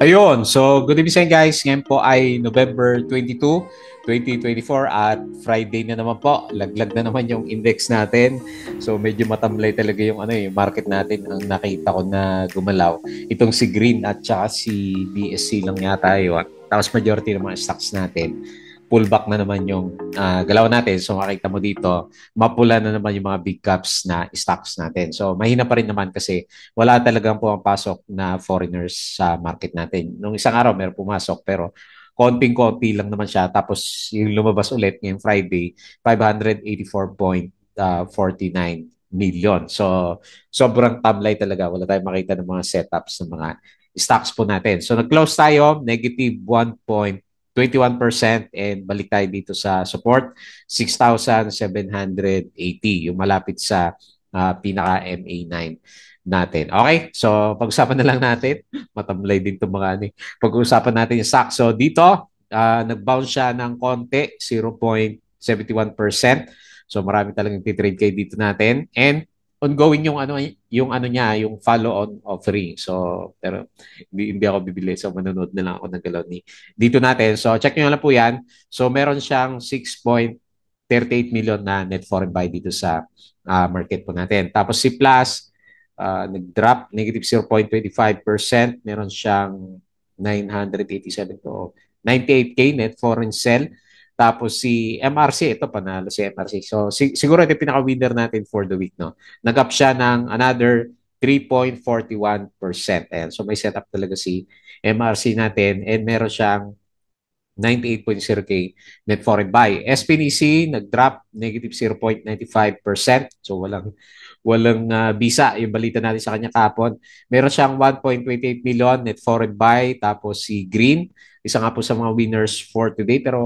Ayun, so good evening guys. Ngayon po ay November 22, 2024 at Friday na naman po. Laglag na naman yung index natin. So medyo matamlay talaga yung ano, eh, yung market natin ang nakita ko na gumalaw. Itong si Green at saka si BSC lang yata yun. Eh, Tapos majority ng mga stocks natin pull back na naman yung uh, galaw natin. So makita mo dito, mapula na naman yung mga big caps na stocks natin. So mahina pa rin naman kasi wala talagang pumapasok na foreigners sa market natin. Nung isang araw meron pumasok pero konting-konti lang naman siya. Tapos yung lumabas ulit ngayong Friday, 584.49 ah, million. So, sobrang tablay talaga. Wala tayong makita ng mga setups ng mga stocks po natin. So, nag-close tayo, negative 1.2 21% and balik tayo dito sa support 6,780 yung malapit sa uh, pinaka MA9 natin. Okay? So pag-usapan na lang natin. Matamlay din 'tong mga ano. Eh. pag usapan natin yung stock. So dito uh, nag-bounce siya ng konti 0.71%. So marami talagang titrade kayo dito natin. And ongoing yung ano yung ano niya, yung follow-on offering. So, pero hindi, hindi ako bibili. So, manonood na lang ako ng galaw ni dito natin. So, check niyo lang po 'yan. So, meron siyang 6.38 million na net foreign buy dito sa uh, market po natin. Tapos si Plus uh, nag-drop negative 0.25%, meron siyang 987 to 98k net foreign sell. Tapos si MRC, ito panalo si MRC. So si- siguro ito yung pinaka-winner natin for the week. No? Nag-up siya ng another 3.41%. Ayan. So may setup talaga si MRC natin and meron siyang 98.0K net foreign buy. SPNC nag-drop negative 0.95%. So walang walang uh, bisa yung balita natin sa kanya kapon. Meron siyang 1.28 million net foreign buy tapos si Green isa nga po sa mga winners for today pero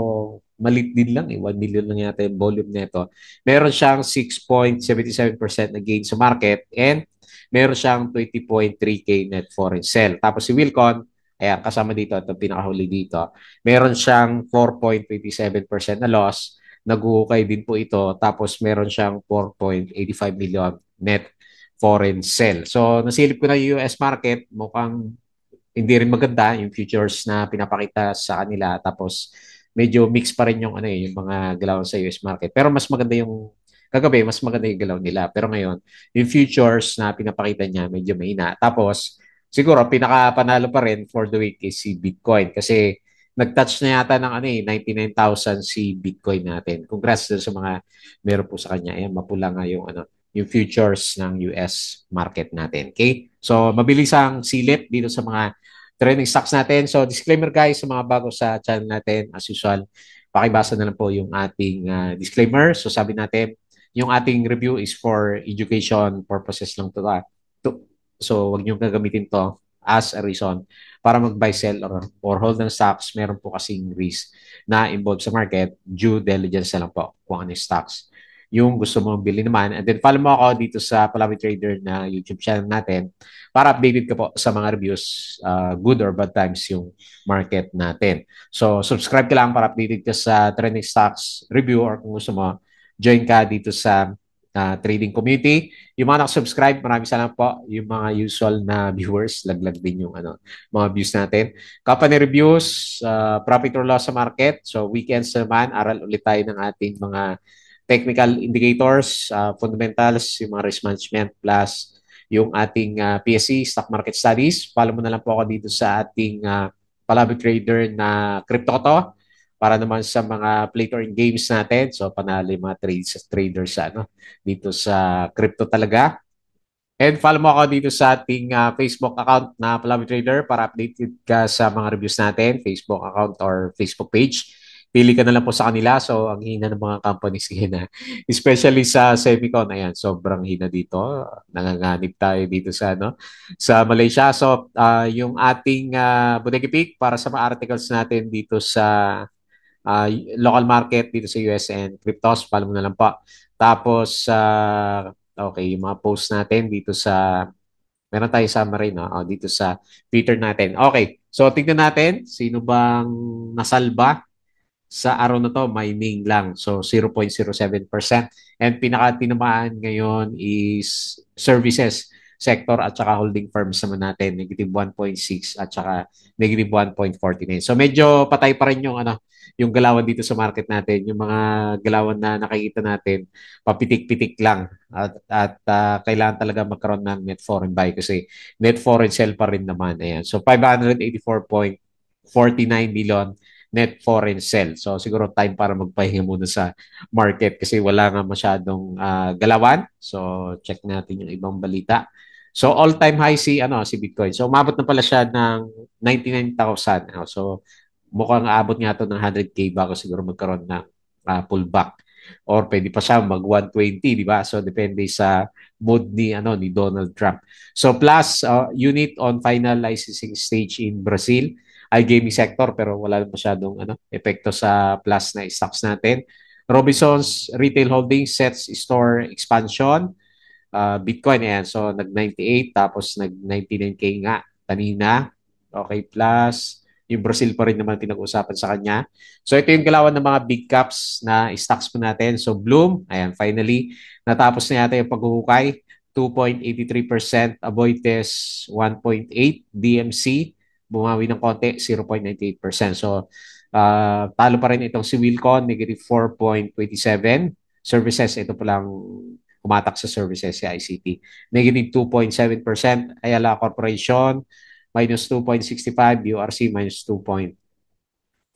malit din lang eh 1 million lang yata yung volume nito. Meron siyang 6.77% na gain sa market and meron siyang 20.3k net foreign sell. Tapos si Wilcon, ayan kasama dito at pinakahuli dito. Meron siyang 4.27% na loss. Naguhukay din po ito tapos meron siyang 4.85 million net foreign sell. So nasilip ko na yung US market, mukhang hindi rin maganda yung futures na pinapakita sa kanila tapos medyo mix pa rin yung ano eh, yung mga galaw sa US market. Pero mas maganda yung kagabi, mas maganda yung galaw nila. Pero ngayon, yung futures na pinapakita niya medyo mahina. Tapos siguro pinaka panalo pa rin for the week is si Bitcoin kasi nag-touch na yata ng ano eh 99,000 si Bitcoin natin. Congrats sa mga meron po sa kanya. Ayan, mapula nga yung ano, yung futures ng US market natin. Okay? So, mabilis ang silip dito sa mga training stocks natin. So, disclaimer guys sa mga bago sa channel natin. As usual, pakibasa na lang po yung ating uh, disclaimer. So, sabi natin, yung ating review is for education purposes lang to. Ah, to so, wag niyo gagamitin to as a reason para mag-buy, sell, or, or hold ng stocks, meron po kasing risk na involved sa market. Due diligence na lang po kung ano yung stocks yung gusto mong bilhin naman. And then follow mo ako dito sa Palawi Trader na YouTube channel natin para updated ka po sa mga reviews, uh, good or bad times yung market natin. So subscribe ka lang para updated ka sa trending stocks review or kung gusto mo, join ka dito sa uh, trading community. Yung mga nakasubscribe, maraming salamat po. Yung mga usual na viewers, laglag din yung ano, mga views natin. Company reviews, uh, profit or loss sa market. So weekends naman, aral ulit tayo ng ating mga technical indicators, uh, fundamentals, yung mga risk management, plus yung ating uh, ah, PSE, stock market studies. Follow mo na lang po ako dito sa ating uh, ah, Palabi Trader na crypto to para naman sa mga play to games natin. So, panali mga trades, traders sa, ano, dito sa crypto talaga. And follow mo ako dito sa ating uh, Facebook account na Palabi Trader para updated ka sa mga reviews natin, Facebook account or Facebook page pili ka na lang po sa kanila. So, ang hina ng mga companies hina. Especially sa Semicon, ayan, sobrang hina dito. Nanganganib tayo dito sa, ano, sa Malaysia. So, uh, yung ating uh, ah, Budegipik para sa mga articles natin dito sa uh, local market dito sa US and cryptos, follow mo na lang po. Tapos, uh, okay, yung mga posts natin dito sa Meron tayo summary no? Oh, dito sa Twitter natin. Okay. So, tignan natin sino bang nasalba sa araw na to, may mining lang. So, 0.07%. And pinaka-tinamaan ngayon is services sector at saka holding firms naman natin, negative 1.6 at saka negative 1.49. So, medyo patay pa rin yung, ano, yung galawan dito sa market natin. Yung mga galawan na nakikita natin, papitik-pitik lang. At, at uh, kailangan talaga magkaroon ng net foreign buy kasi net foreign sell pa rin naman. Ayan. So, 584.49 million net foreign sell. So siguro time para magpahinga muna sa market kasi wala nga masyadong uh, galawan. So check natin yung ibang balita. So all-time high si ano si Bitcoin. So umabot na pala siya ng 99,000. Ah, so mukhang aabot nga to ng 100k bago siguro magkaroon ng uh, pullback or pwede pa siya mag 120, di ba? So depende sa mood ni ano ni Donald Trump. So plus uh, unit on final licensing stage in Brazil iGaming sector pero wala masyadong ano, epekto sa plus na stocks natin. Robinson's Retail Holdings sets store expansion. Uh, Bitcoin, ayan. So, nag-98 tapos nag-99K nga kanina. Okay, plus yung Brazil pa rin naman pinag-usapan sa kanya. So ito yung galawan ng mga big caps na stocks po natin. So Bloom, ayan, finally, natapos na yata yung paghuhukay. 2.83%, Aboites 1.8, DMC bumawi ng konti, 0.98%. So, uh, talo pa rin itong si Wilcon, negative 4.27. Services, ito po lang umatak sa services si ICT. Negative 2.7%, Ayala Corporation, minus 2.65, URC, minus 2.35.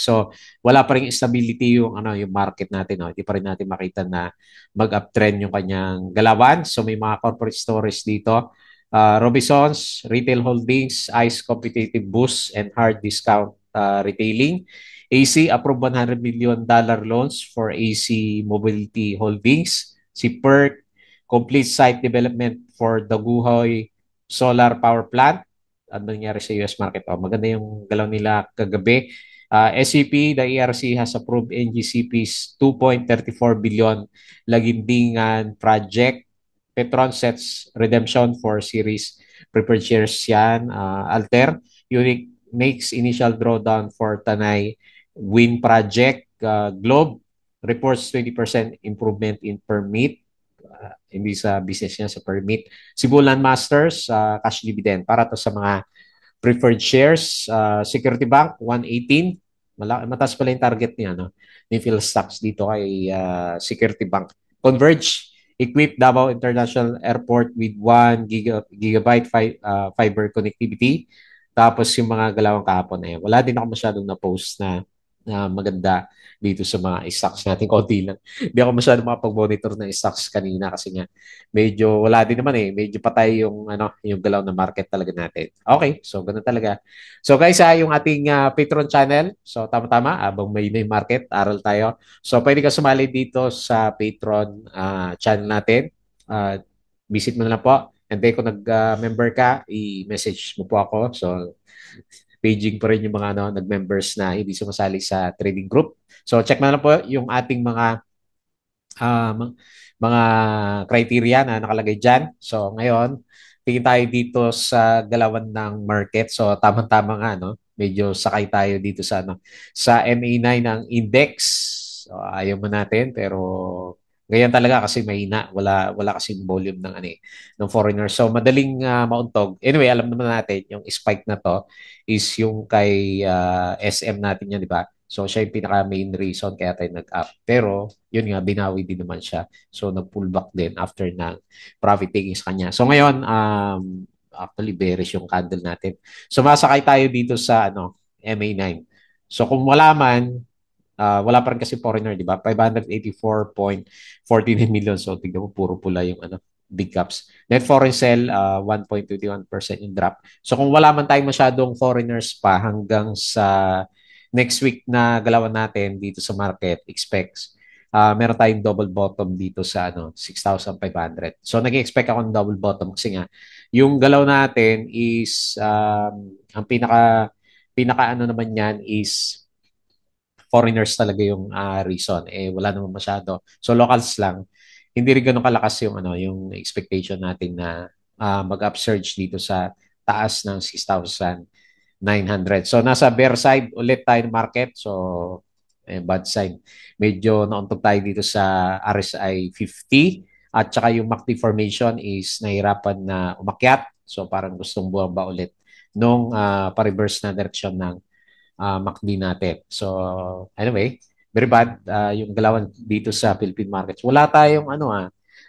So, wala pa rin stability yung, ano, yung market natin. No? Hindi pa rin natin makita na mag-uptrend yung kanyang galawan. So, may mga corporate stories dito uh, Robinsons, Retail Holdings, ICE Competitive Boost, and Hard Discount uh, Retailing. AC approved 100 million dollar loans for AC Mobility Holdings. Si PERC complete site development for Daguhoy Solar Power Plant. Ano nangyari sa US market? Oh, maganda yung galaw nila kagabi. Uh, ah, SCP, e the ERC has approved NGCP's 2.34 billion Lagindingan project Petron sets redemption for series preferred shares yan. Uh, ah, Alter, Unique makes initial drawdown for Tanay Win Project. Uh, Globe reports 20% improvement in permit. Uh, ah, hindi sa business niya, sa permit. Sibulan Masters, uh, cash dividend. Para to sa mga preferred shares. Uh, Security Bank, 118. Malaki, mataas pala yung target niya, no? Ni Phil Stocks dito kay uh, Security Bank. Converge, Equip Davao International Airport with 1 giga, gigabyte fi, uh, fiber connectivity. Tapos yung mga galawang kahapon eh. Wala din ako masyadong na-post na na maganda dito sa mga stocks natin. Konti lang. Hindi ako masyado makapag-monitor ng stocks kanina kasi nga medyo wala din naman eh. Medyo patay yung, ano, yung galaw na market talaga natin. Okay, so ganun talaga. So guys, ah, yung ating uh, Patreon channel. So tama-tama, abang may na market, aral tayo. So pwede ka sumali dito sa Patreon uh, channel natin. Uh, visit mo na lang po. And then kung nag-member uh, ka, i-message mo po ako. So paging pa rin yung mga ano, nag-members na hindi sumasali sa trading group. So check na lang po yung ating mga uh, mga criteria na nakalagay dyan. So ngayon, tingin tayo dito sa galawan ng market. So tamang-tama nga, no? Medyo sakay tayo dito sa, ano, sa MA9 ng index. So, ayaw mo natin, pero Ganyan talaga kasi mahina, wala wala kasi volume ng ani eh, ng foreigner. So madaling uh, mauntog. Anyway, alam naman natin yung spike na to is yung kay uh, ah, SM natin yan, di ba? So siya yung pinaka main reason kaya tayo nag-up. Pero yun nga binawi din naman siya. So nag-pullback din after ng profit taking sa kanya. So ngayon um actually bearish yung candle natin. So masakay tayo dito sa ano MA9. So kung wala man, Uh, wala pa rin kasi foreigner, di ba? 584.49 million. So, tignan mo, puro pula yung ano, big caps. Net foreign sell, uh, 1.21% yung drop. So, kung wala man tayong masyadong foreigners pa hanggang sa next week na galawan natin dito sa market, expects uh, meron tayong double bottom dito sa ano 6,500. So nag-expect ako ng double bottom kasi nga yung galaw natin is um, ang pinaka pinaka ano naman niyan is foreigners talaga yung uh, reason. Eh, wala naman masyado. So, locals lang. Hindi rin ganun kalakas yung, ano, yung expectation natin na uh, mag-upsurge dito sa taas ng 6,900. So, nasa bear side ulit tayo ng market. So, eh, bad sign. Medyo nauntog tayo dito sa RSI 50 at saka yung MACD formation is nahirapan na umakyat. So, parang gustong buwang ba ulit nung uh, pa-reverse na direksyon ng uh, ah, MACD natin. So, anyway, very bad uh, yung galawan dito sa Philippine markets. Wala tayong ano ah.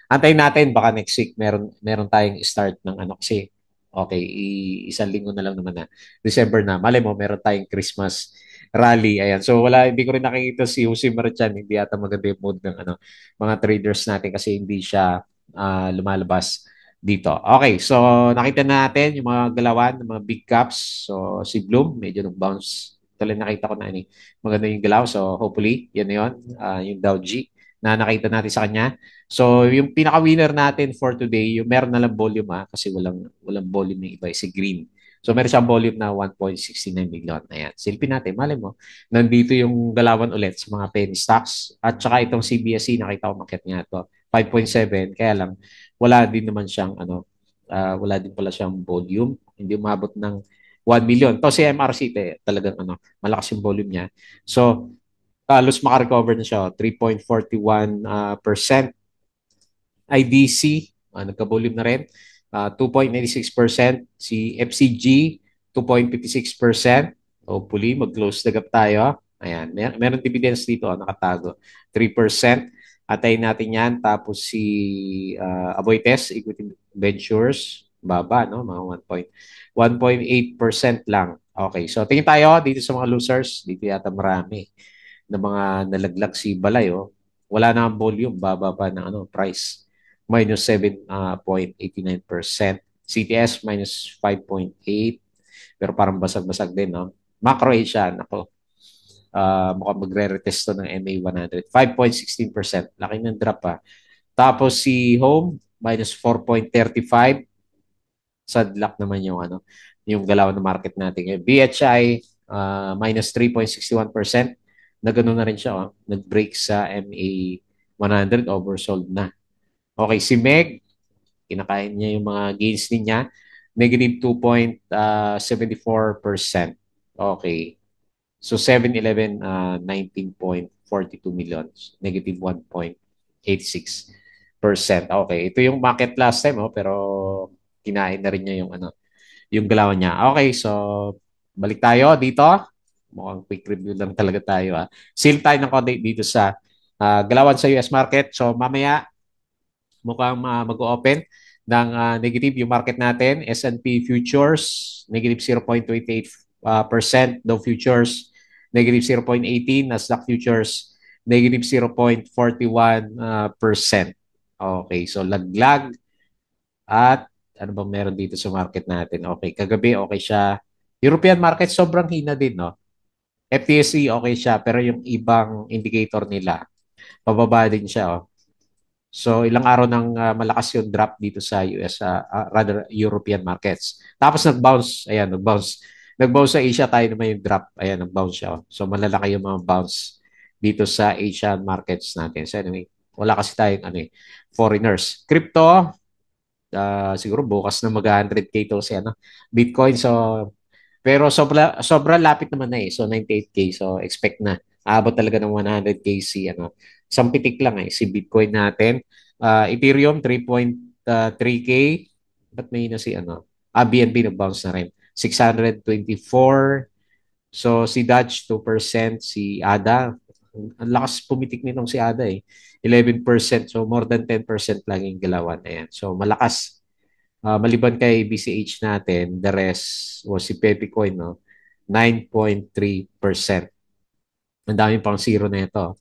Antayin natin baka next week meron meron tayong start ng ano kasi okay, isang linggo na lang naman na. December na. Malay mo, meron tayong Christmas rally. Ayan. So wala, hindi ko rin nakikita si Jose Marchan. Hindi ata maganda yung mood ng ano, mga traders natin kasi hindi siya uh, lumalabas dito. Okay, so nakita na natin yung mga galawan, yung mga big caps. So si Bloom, medyo nag-bounce Tuloy nakita ko na ni maganda yung galaw. So hopefully, yan na yun, uh, yung Dow G na nakita natin sa kanya. So, yung pinaka-winner natin for today, yung meron na lang volume ha, ah, kasi walang, walang volume ng iba, eh, si Green. So, meron siyang volume na 1.69 million. Ayan. Silpin natin. Mali mo, nandito yung galawan ulit sa mga penny stocks. At saka itong CBSE, nakita ko market niya ito. 5.7. Kaya lang, wala din naman siyang, ano, uh, wala din pala siyang volume. Hindi umabot ng 1 million. To si MRC, te, talagang ano, malakas yung volume niya. So, halos makarecover na siya. 3.41%. Uh, ah, percent. IDC, uh, ah, nagka-volume na rin. Uh, ah, 2.96%. Si FCG, 2.56%. Hopefully, mag-close the gap tayo. Ayan, mer meron dividends dito, oh, nakatago. 3%. Atayin natin yan. Tapos si uh, Aboites, Equity Ventures, baba, no? Mga 1.8% lang. Okay, so tingin tayo dito sa mga losers. Dito yata marami na mga nalaglag si Balay, oh. Wala na ang volume, baba pa ng ano, price. Minus 7.89%. Uh, CTS, minus 5.8. Pero parang basag-basag din, no? Macro Asia, nako. Uh, mukhang magre-retest to ng MA100. 5.16%. Laki ng drop, ha. Ah. Tapos si Home, minus 4.35 sad luck naman yung ano yung galaw ng market natin. Yung eh, BHI uh, ah, minus 3.61% na ganoon na rin siya. Oh. Nag-break sa MA 100 oversold na. Okay, si Meg, kinakain niya yung mga gains niya. Negative 2.74%. Ah, okay. So 7-Eleven, uh, 19.42 million. Negative 1.86%. Okay, ito yung market last time, oh, pero kinain na rin niya yung ano, yung galaw niya. Okay, so balik tayo dito. Mukhang quick review lang talaga tayo. Ah. Sale tayo ng update dito sa uh, galawan sa US market. So mamaya mukhang uh, mag-open ng uh, negative yung market natin. S&P futures negative 0.28% uh, percent, Dow futures negative 0.18, Nasdaq futures negative 0.41%. Uh, percent. Okay, so laglag at ano bang meron dito sa market natin? Okay, kagabi okay siya. European market sobrang hina din, no? FTSE okay siya, pero yung ibang indicator nila, pababa din siya, oh. So ilang araw nang uh, malakas yung drop dito sa US uh, ah, uh, ah, rather European markets. Tapos nag-bounce, ayan, nag-bounce. Nag-bounce sa Asia tayo naman yung drop. Ayan, nag-bounce siya. Oh. So malalaki yung mga bounce dito sa Asian markets natin. So anyway, wala kasi tayong ano eh, foreigners. Crypto, uh, siguro bukas na mag-100k to si ano, Bitcoin. So, pero sobra, sobra lapit naman na eh. So, 98k. So, expect na. Aabot talaga ng 100k si ano. Isang pitik lang eh, si Bitcoin natin. Uh, Ethereum, 3.3k. Ah, Ba't may na si ano? Ah, BNB nag-bounce na rin. 624. So, si Dutch, 2%. Si Ada, ang lakas pumitik nitong si Ada eh. 11%. So more than 10% lang yung galawan. Ayan. So malakas. Uh, maliban kay BCH natin, the rest was si Pepicoin, no? 9.3%. Ang dami pang zero na ito.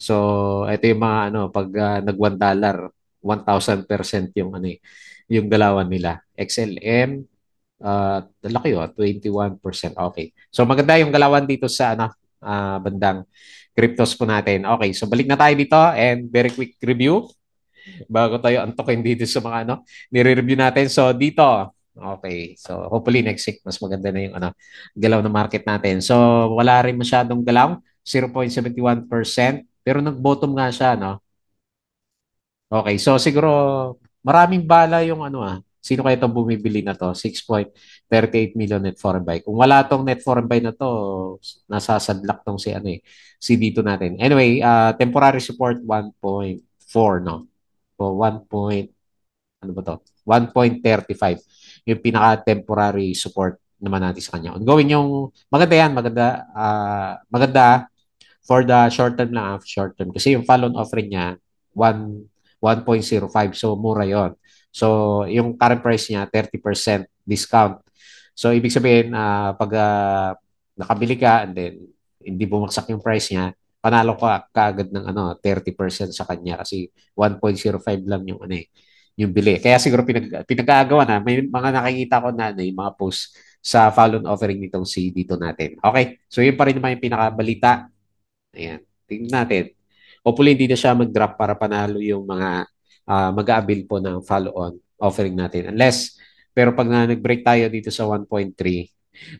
So ito yung mga ano, pag uh, ah, nag $1, dollar, 1,000% yung ano eh, yung galawan nila. XLM, uh, ah, laki oh, 21%. Okay. So maganda yung galawan dito sa ano, uh, bandang cryptos po natin. Okay, so balik na tayo dito and very quick review bago tayo antokin dito sa mga ano, nire-review natin. So dito, okay, so hopefully next week mas maganda na yung ano, galaw na market natin. So wala rin masyadong galaw, 0.71%, pero nag-bottom nga siya, no? Okay, so siguro maraming bala yung ano ah, Sino kaya itong bumibili na to? 6.38 million net foreign buy. Kung wala tong net foreign buy na to, nasasadlak tong si ano eh, si dito natin. Anyway, uh, temporary support 1.4 no. So 1. ano ba to? 1.35 yung pinaka temporary support naman natin sa kanya. Ongoing yung maganda yan, maganda uh, maganda for the short term lang, ah, short term kasi yung follow-on offering niya 1 1.05 so mura yon So, yung current price niya, 30% discount. So, ibig sabihin, uh, pag uh, nakabili ka and then hindi bumagsak yung price niya, panalo ka kaagad ng ano, 30% sa kanya kasi 1.05 lang yung ano eh, yung bili. Kaya siguro pinag pinagagawa na ah. may mga nakikita ko na ano, yung eh, mga post sa follow offering nitong CD dito natin. Okay. So yun pa rin naman yung pinakabalita. Ayan. Tingnan natin. Hopefully hindi na siya mag-drop para panalo yung mga uh, ah, mag-avail po ng follow-on offering natin. Unless, pero pag na nag-break tayo dito sa 1.3,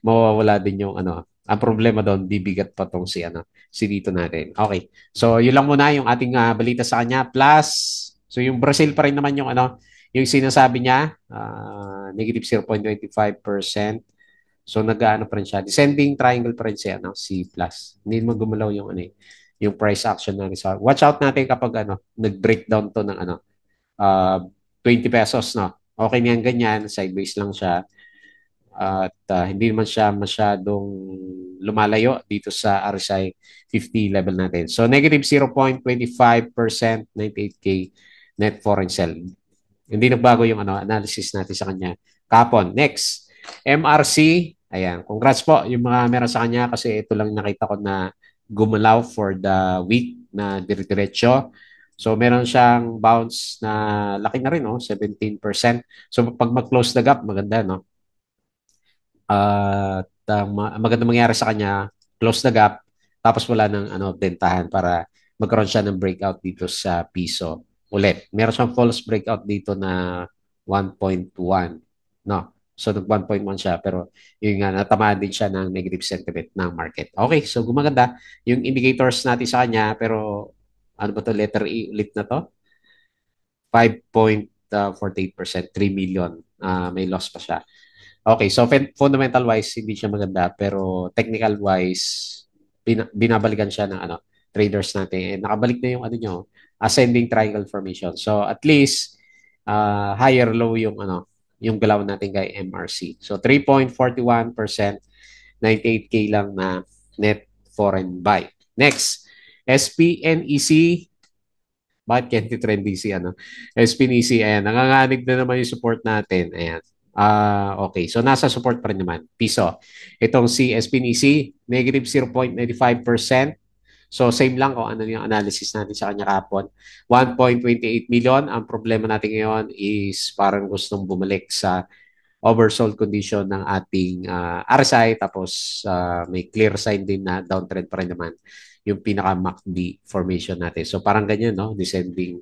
mawawala din yung ano, ang problema doon, bibigat pa tong si, ano, si dito natin. Okay. So, yun lang muna yung ating uh, balita sa kanya. Plus, so yung Brazil pa rin naman yung ano, yung sinasabi niya, uh, negative 0.25%. So, nag-ano pa rin siya. Descending triangle pa rin siya, ano, C+. Hindi mo gumalaw yung ano, eh, yung price action ng result. Watch out natin kapag ano, nag-breakdown to ng ano, uh, ah, 20 pesos, no? Okay na ganyan. Sideways lang siya. At uh, hindi man siya masyadong lumalayo dito sa RSI 50 level natin. So, negative 0.25%, 98K net foreign sell. Hindi nagbago yung ano, analysis natin sa kanya. Kapon. Next, MRC. Ayan, congrats po yung mga meron sa kanya kasi ito lang nakita ko na gumalaw for the week na diretso So meron siyang bounce na laki na rin, no? 17%. So pag mag-close the gap, maganda, no? At uh, maganda mangyari sa kanya, close the gap, tapos wala ng ano, bentahan para magkaroon siya ng breakout dito sa piso ulit. Meron siyang false breakout dito na 1.1, no? So nag 1.1 siya pero yun nga natamaan din siya ng negative sentiment ng market. Okay, so gumaganda yung indicators natin sa kanya pero ano ba to, letter E ulit na to? 5.48%, 3 ah, million. Uh, may loss pa siya. Okay, so fundamental-wise, hindi siya maganda. Pero technical-wise, bin- binabalikan siya ng ano, traders natin. And nakabalik na yung ano nyo, ascending triangle formation. So at least, uh, higher low yung ano, yung galaw natin kay MRC. So 3.41%, 98K lang na net foreign buy. Next, SPNEC, bakit Kenti Trendy si ano? SPNEC, ayan, nanganganig na naman yung support natin. Ayan. Ah, uh, okay. So nasa support pa rin naman. Piso. Itong si SPNEC, negative 0.95%. So same lang kung ano yung analysis natin sa kanya kapon. 1.28 million. Ang problema natin ngayon is parang gustong bumalik sa oversold condition ng ating uh, ah, RSI tapos uh, may clear sign din na downtrend pa rin naman yung pinaka-MACD formation natin. So parang ganyan, no? Descending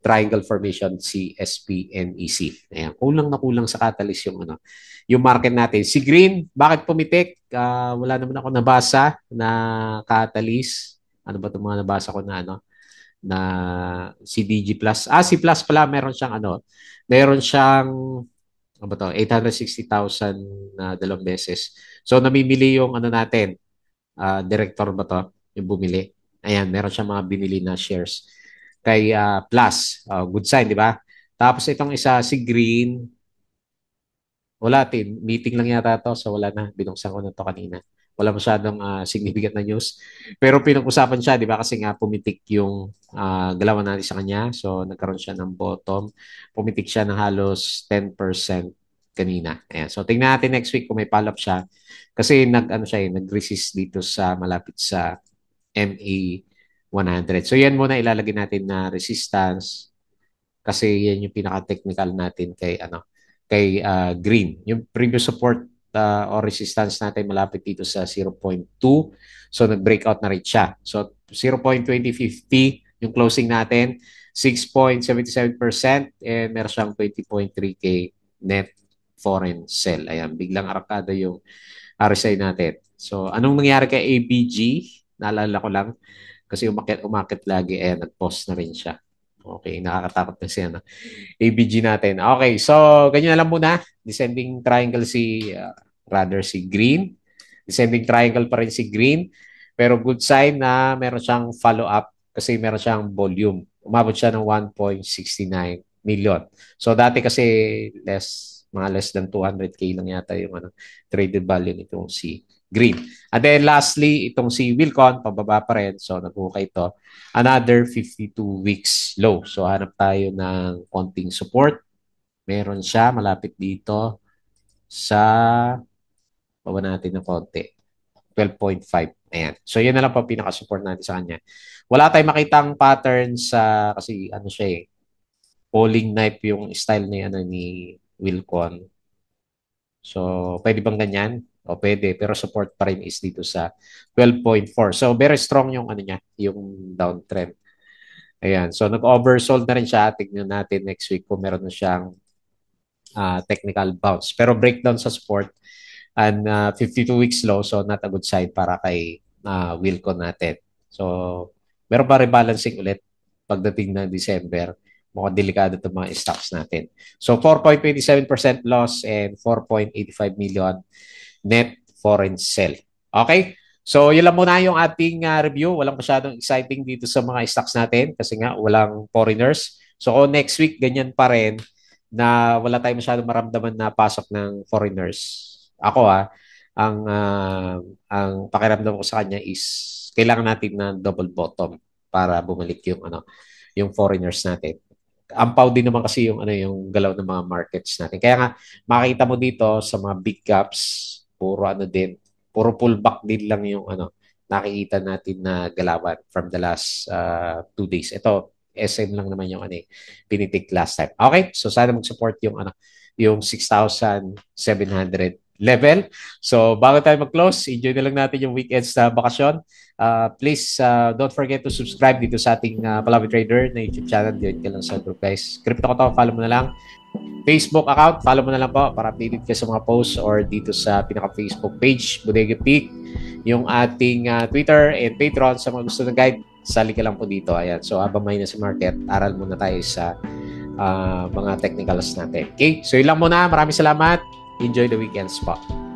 triangle formation CSP and e, Ayan, kulang na kulang sa catalyst yung ano, yung market natin. Si Green, bakit pumitik? Uh, wala naman ako nabasa na catalyst. Ano ba 'tong mga nabasa ko na ano? na si DG Plus. Ah, si Plus pala meron siyang ano, meron siyang ano ba to, 860,000 na ah, dalawang beses. So namimili yung ano natin, uh, director ba to? yung bumili. Ayan, meron siya mga binili na shares. Kay uh, Plus, uh, good sign, di ba? Tapos itong isa, si Green, wala tin, meeting lang yata to, so wala na, Binungsan ko na to kanina. Wala masyadong uh, significant na news. Pero pinag-usapan siya, di ba? Kasi nga pumitik yung uh, galawan natin sa kanya. So nagkaroon siya ng bottom. Pumitik siya ng halos 10% kanina. Ayan. So tingnan natin next week kung may follow-up siya kasi nag ano siya eh, nag-resist dito sa malapit sa MA100. So yan muna ilalagay natin na resistance kasi yan yung pinaka-technical natin kay ano kay uh, green. Yung previous support uh, or resistance natin malapit dito sa 0.2. So nag-breakout na rin siya. So 0.2050 yung closing natin, 6.77% and eh, meron siyang 20.3k net foreign sell. Ayan, biglang arakada yung RSI natin. So anong nangyari kay ABG? Naalala ko lang, kasi umakit, umakit lagi, eh, nag-post na rin siya. Okay, nakakatakot na siya. No? ABG natin. Okay, so ganyan na lang muna. Descending triangle si, uh, rather si Green. Descending triangle pa rin si Green. Pero good sign na meron siyang follow-up kasi meron siyang volume. Umabot siya ng 1.69 million. So dati kasi less, mga less than 200k lang yata yung ano, traded value nitong si green. And then lastly, itong si Wilcon, pababa pa rin. So nagkukay ito. Another 52 weeks low. So hanap tayo ng konting support. Meron siya malapit dito sa baba natin ng konti. 12.5. Ayan. So yun na lang pa pinaka-support natin sa kanya. Wala tayong makitang pattern sa kasi ano siya eh polling knife yung style ni ano ni Wilcon. So, pwede bang ganyan? O pwede, pero support pa rin is dito sa 12.4. So very strong yung ano niya, yung downtrend. Ayan. So nag-oversold na rin siya. Tignan natin next week kung meron na siyang uh, technical bounce. Pero breakdown sa support and uh, 52 weeks low. So not a good sign para kay uh, Wilco natin. So meron pa rebalancing ulit pagdating ng December. Mukhang delikado itong mga stocks natin. So 4.27% loss and 4.85 million net foreign sell. Okay? So, yun lang muna yung ating uh, review. Walang masyadong exciting dito sa mga stocks natin kasi nga walang foreigners. So, oh, next week, ganyan pa rin na wala tayong masyadong maramdaman na pasok ng foreigners. Ako ah, ang, uh, ang pakiramdam ko sa kanya is kailangan natin na double bottom para bumalik yung ano yung foreigners natin ampaw din naman kasi yung ano yung galaw ng mga markets natin. Kaya nga makita mo dito sa mga big caps puro ano din, puro pullback din lang yung ano, nakikita natin na galawan from the last uh, two days. Ito, SM lang naman yung ano, eh, pinitik last time. Okay, so sana mag-support yung ano, yung 6,700 level. So bago tayo mag-close, enjoy na lang natin yung weekend sa bakasyon. Uh, please uh, don't forget to subscribe dito sa ating uh, Palawi Trader na YouTube channel. Diyan ka lang sa group guys. Crypto ko to, follow mo na lang. Facebook account, follow mo na lang po para updated ka sa mga posts or dito sa pinaka-Facebook page, Bodega Peak, yung ating uh, Twitter and Patreon sa mga gusto ng guide, sali ka lang po dito. Ayan. So habang may na sa market, aral muna tayo sa uh, mga technicals natin. Okay? So ilang muna. Maraming salamat. enjoy the weekend spot.